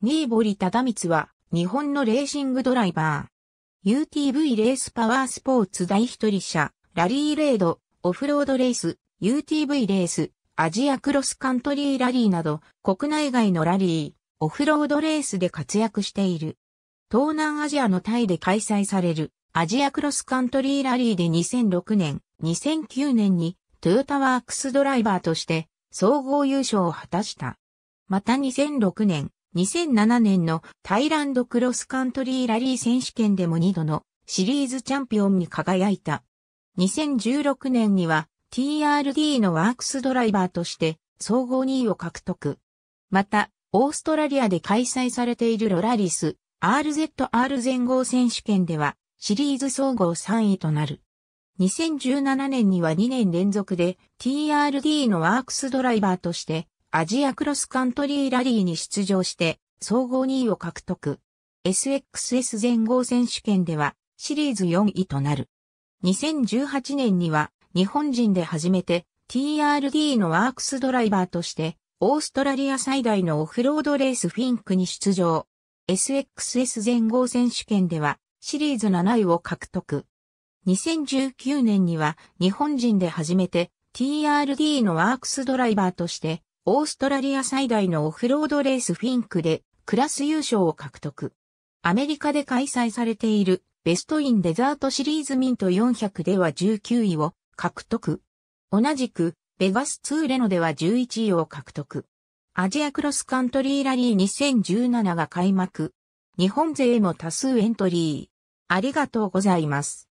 新堀忠光は、日本のレーシングドライバー。UTV レースパワースポーツ第一人者、ラリーレード、オフロードレース、UTV レース、アジアクロスカントリーラリーなど、国内外のラリー、オフロードレースで活躍している。東南アジアのタイで開催される、アジアクロスカントリーラリーで2006年、2009年に、トヨタワークスドライバーとして、総合優勝を果たした。また2006年、2007年のタイランドクロスカントリーラリー選手権でも2度のシリーズチャンピオンに輝いた。2016年には TRD のワークスドライバーとして総合2位を獲得。また、オーストラリアで開催されているロラリス RZR 全豪選手権ではシリーズ総合3位となる。2017年には2年連続で TRD のワークスドライバーとしてアジアクロスカントリーラリーに出場して、総合2位を獲得。SXS 全豪選手権では、シリーズ4位となる。2018年には、日本人で初めて、TRD のワークスドライバーとして、オーストラリア最大のオフロードレースフィンクに出場。SXS 全豪選手権では、シリーズ7位を獲得。2019年には、日本人で初めて、TRD のワークスドライバーとして、オーストラリア最大のオフロードレースフィンクでクラス優勝を獲得。アメリカで開催されているベストインデザートシリーズミント400では19位を獲得。同じくベガスツーレノでは11位を獲得。アジアクロスカントリーラリー2017が開幕。日本勢も多数エントリー。ありがとうございます。